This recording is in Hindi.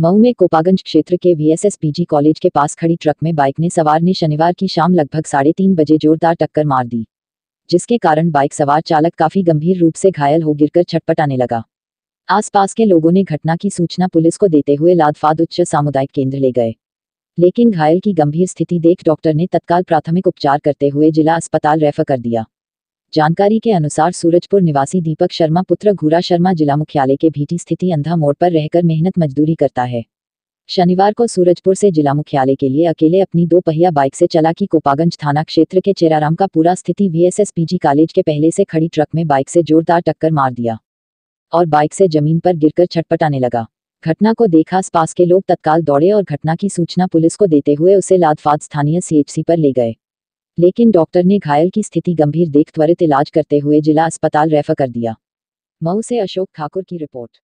मऊ में कोपागंज क्षेत्र के वीएसएसपीजी कॉलेज के पास खड़ी ट्रक में बाइक ने सवार ने शनिवार की शाम लगभग साढ़े तीन बजे जोरदार टक्कर मार दी जिसके कारण बाइक सवार चालक काफी गंभीर रूप से घायल हो गिरकर छटपटाने लगा आसपास के लोगों ने घटना की सूचना पुलिस को देते हुए लादफाद उच्च सामुदायिक केंद्र ले गए लेकिन घायल की गंभीर स्थिति देख डॉक्टर ने तत्काल प्राथमिक उपचार करते हुए जिला अस्पताल रेफर कर दिया जानकारी के अनुसार सूरजपुर निवासी दीपक शर्मा पुत्र घूरा शर्मा जिला मुख्यालय के भीटी स्थिति अंधा मोड़ पर रहकर मेहनत मजदूरी करता है शनिवार को सूरजपुर से जिला मुख्यालय के लिए अकेले अपनी दो पहिया बाइक से चला कि कोपागंज थाना क्षेत्र के चेराराम का पूरा स्थिति वीएसएसपीजी कॉलेज के पहले से खड़ी ट्रक में बाइक से जोरदार टक्कर मार दिया और बाइक से जमीन पर गिरकर छटपटाने लगा घटना को देखा आसपास के लोग तत्काल दौड़े और घटना की सूचना पुलिस को देते हुए उसे लादफात स्थानीय सीएचसी पर ले गए लेकिन डॉक्टर ने घायल की स्थिति गंभीर देख त्वरित इलाज करते हुए जिला अस्पताल रेफर कर दिया मऊ से अशोक ठाकुर की रिपोर्ट